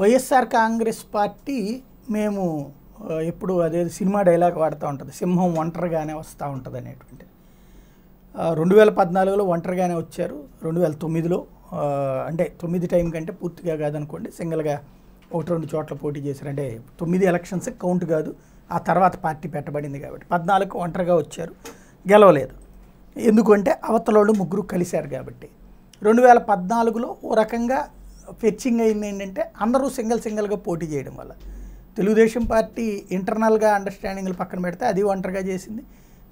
YSR Congress party మేము ఎప్పుడు అదే సినిమా డైలాగ్ వాడుతూ ఉంటుంది సింహం ఒంటరిగానే వస్తూ ఉంటుంది అనేటువంటి రెండు వేల పద్నాలుగులో ఒంటరిగానే వచ్చారు రెండు వేల తొమ్మిదిలో అంటే తొమ్మిది టైం కంటే పూర్తిగా కాదనుకోండి సింగిల్గా ఒకటి రెండు చోట్ల పోటీ చేశారు అంటే తొమ్మిది ఎలక్షన్స్ కౌంట్ కాదు ఆ తర్వాత పార్టీ పెట్టబడింది కాబట్టి పద్నాలుగు ఒంటరిగా వచ్చారు గెలవలేదు ఎందుకంటే అవతలోళ్ళు ముగ్గురు కలిశారు కాబట్టి రెండు వేల పద్నాలుగులో ఓ రకంగా ఫెచ్చింగ్ అయింది ఏంటంటే అందరూ సింగిల్ సింగిల్గా పోటీ చేయడం వల్ల తెలుగుదేశం పార్టీ ఇంటర్నల్గా అండర్స్టాండింగ్లు పక్కన పెడితే అది ఒంటరిగా చేసింది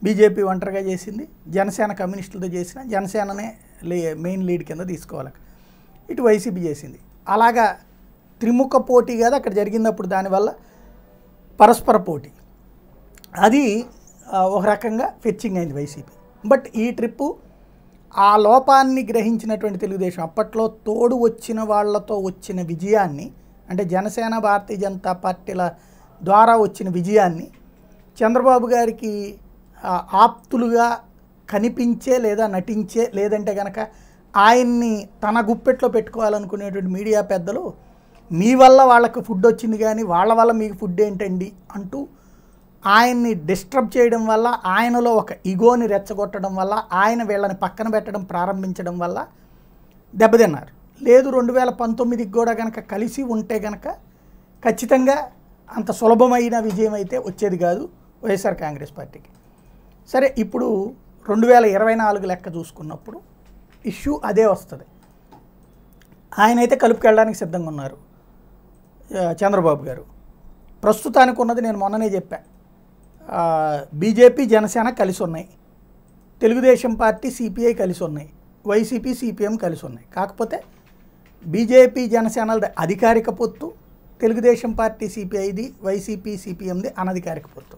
బీజేపీ ఒంటరిగా చేసింది జనసేన కమ్యూనిస్టులతో చేసిన జనసేననే లే మెయిన్ లీడ్ కింద తీసుకోవాలి ఇటు వైసీపీ చేసింది అలాగా త్రిముఖ పోటీ కదా అక్కడ జరిగినప్పుడు దానివల్ల పరస్పర పోటీ అది ఒక రకంగా ఫెచ్చింగ్ అయింది వైసీపీ బట్ ఈ ట్రిప్పు ఆ లోపాన్ని గ్రహించినటువంటి తెలుగుదేశం అప్పట్లో తోడు వచ్చిన వాళ్లతో వచ్చిన విజయాన్ని అంటే జనసేన భారతీయ జనతా పార్టీల ద్వారా వచ్చిన విజయాన్ని చంద్రబాబు గారికి ఆప్తులుగా కనిపించే లేదా నటించే లేదంటే కనుక ఆయన్ని తన గుప్పెట్లో పెట్టుకోవాలనుకునేటువంటి మీడియా పెద్దలు మీ వల్ల వాళ్ళకు ఫుడ్ వచ్చింది కానీ వాళ్ళ వల్ల మీకు ఫుడ్ ఏంటండి అంటూ ఆయన్ని డిస్టర్బ్ చేయడం వల్ల ఆయనలో ఒక ఇగోని రెచ్చగొట్టడం వల్ల ఆయన వీళ్ళని పక్కన పెట్టడం ప్రారంభించడం వల్ల దెబ్బతిన్నారు లేదు రెండు వేల పంతొమ్మిదికి కూడా కనుక కలిసి ఉంటే కనుక ఖచ్చితంగా అంత సులభమైన విజయం అయితే వచ్చేది కాదు వైఎస్ఆర్ కాంగ్రెస్ పార్టీకి సరే ఇప్పుడు రెండు వేల ఇరవై నాలుగు లెక్క చూసుకున్నప్పుడు ఇష్యూ అదే వస్తుంది ఆయనైతే కలుపుకెళ్ళడానికి సిద్ధంగా ఉన్నారు చంద్రబాబు గారు ప్రస్తుతానికి ఉన్నది నేను మొన్ననే చెప్పాను బీజేపీ జనసేన కలిసి ఉన్నాయి తెలుగుదేశం పార్టీ సిపిఐ కలిసి ఉన్నాయి వైసీపీ సిపిఎం కలిసి ఉన్నాయి కాకపోతే బీజేపీ జనసేనలది అధికారిక పొత్తు తెలుగుదేశం పార్టీ సిపిఐది వైసీపీ సిపిఎంది అనధికారిక పొత్తు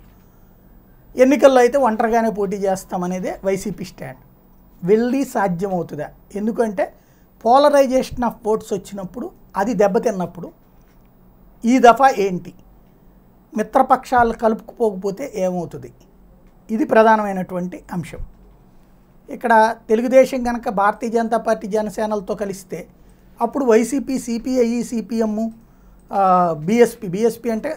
ఎన్నికల్లో అయితే ఒంటరిగానే పోటీ చేస్తామనేదే వైసీపీ స్టాండ్ వెళ్ళి సాధ్యమవుతుందా ఎందుకంటే పోలరైజేషన్ ఆఫ్ ఓట్స్ వచ్చినప్పుడు అది దెబ్బతిన్నప్పుడు ఈ దఫా ఏంటి మిత్రపక్షాలు కలుపుకుపోకపోతే ఏమవుతుంది ఇది ప్రధానమైనటువంటి అంశం ఇక్కడ తెలుగుదేశం కనుక భారతీయ జనతా పార్టీ జనసేనలతో కలిస్తే అప్పుడు YCP CPI CPM BSP BSP అంటే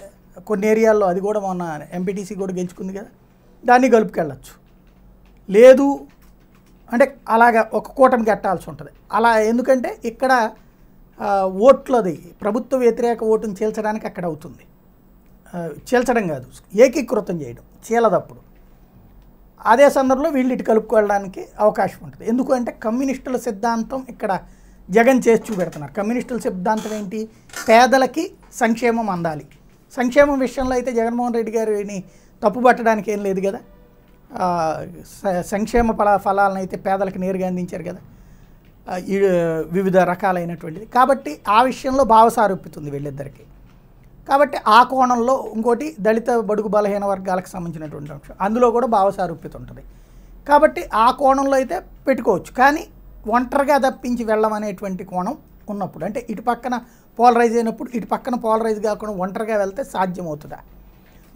కొన్ని ఏరియాల్లో అది కూడా మొన్న ఎంపీటీసీ కూడా గెలుచుకుంది కదా దాన్ని కలుపుకెళ్ళచ్చు లేదు అంటే అలాగ ఒక కూటమి కట్టాల్సి ఉంటుంది అలా ఎందుకంటే ఇక్కడ ఓట్లది ప్రభుత్వ వ్యతిరేక ఓటును చీల్చడానికి అక్కడ అవుతుంది చీల్చడం కాదు ఏకీకృతం చేయడం చీలదప్పుడు అదే సందర్భంలో వీళ్ళు ఇటు కలుపుకోవడానికి అవకాశం ఉంటుంది ఎందుకంటే కమ్యూనిస్టుల సిద్ధాంతం ఇక్కడ జగన్ చేసి చూపెడుతున్నారు కమ్యూనిస్టుల సిద్ధాంతం ఏంటి పేదలకి సంక్షేమం అందాలి సంక్షేమం విషయంలో అయితే జగన్మోహన్ రెడ్డి గారిని తప్పుపట్టడానికి ఏం లేదు కదా సంక్షేమ ఫల ఫలాలను అయితే పేదలకు నేరుగా అందించారు కదా వివిధ రకాలైనటువంటిది కాబట్టి ఆ విషయంలో భావ వీళ్ళిద్దరికీ కాబట్టి ఆ కోణంలో ఇంకోటి దళిత బడుగు బలహీన వర్గాలకు సంబంధించినటువంటి అంశం అందులో కూడా భావసారూప్యత ఉంటుంది కాబట్టి ఆ కోణంలో అయితే పెట్టుకోవచ్చు కానీ ఒంటరిగా తప్పించి వెళ్ళమనేటువంటి కోణం ఉన్నప్పుడు అంటే ఇటు పక్కన పోలరైజ్ అయినప్పుడు ఇటు పక్కన పోలరైజ్ కాకుండా ఒంటరిగా వెళ్తే సాధ్యమవుతుందా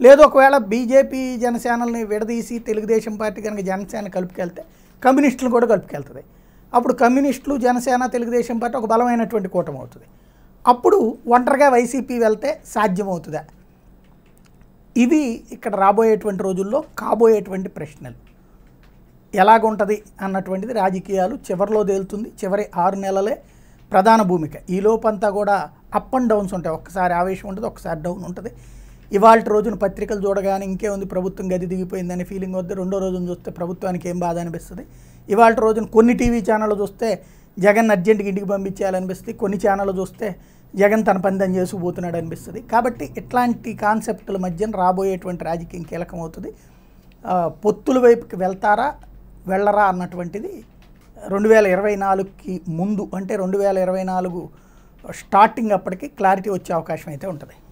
లేదు ఒకవేళ బీజేపీ జనసేనల్ని విడదీసి తెలుగుదేశం పార్టీ కనుక జనసేన కలుపుకెళ్తే కమ్యూనిస్టులు కూడా కలుపుకెళ్తుంది అప్పుడు కమ్యూనిస్టులు జనసేన తెలుగుదేశం పార్టీ ఒక బలమైనటువంటి కూటమి అవుతుంది అప్పుడు ఒంటరిగా వైసీపీ వెళ్తే సాధ్యమవుతుందా ఇవి ఇక్కడ రాబోయేటువంటి రోజుల్లో కాబోయేటువంటి ప్రశ్నలు ఎలాగుంటుంది అన్నటువంటిది రాజకీయాలు చివరిలో తేలుతుంది చివరి ఆరు నెలలే ప్రధాన భూమిక ఈ లోపంతా కూడా అప్ అండ్ డౌన్స్ ఉంటాయి ఒక్కసారి ఆవేశం ఉంటుంది ఒక్కసారి డౌన్ ఉంటుంది ఇవాళ రోజున పత్రికలు చూడగానే ఇంకే ఉంది ప్రభుత్వం గది దిగిపోయిందని ఫీలింగ్ వద్ద రెండో రోజున చూస్తే ప్రభుత్వానికి ఏం బాధ అనిపిస్తుంది ఇవాళ రోజున కొన్ని టీవీ ఛానళ్ళు చూస్తే జగన్ అర్జెంట్గా ఇంటికి పంపించేయాలనిపిస్తుంది కొన్ని ఛానల్ చూస్తే జగన్ తన దాన్ని చేసుకుపోతున్నాడు అనిపిస్తుంది కాబట్టి ఇట్లాంటి కాన్సెప్టుల మధ్యన రాబోయేటువంటి రాజకీయం కీలకం అవుతుంది పొత్తుల వైపుకి వెళ్తారా వెళ్ళరా అన్నటువంటిది రెండు వేల ఇరవై నాలుగుకి ముందు అంటే రెండు వేల ఇరవై నాలుగు స్టార్టింగ్ అప్పటికి క్లారిటీ వచ్చే అవకాశం అయితే ఉంటుంది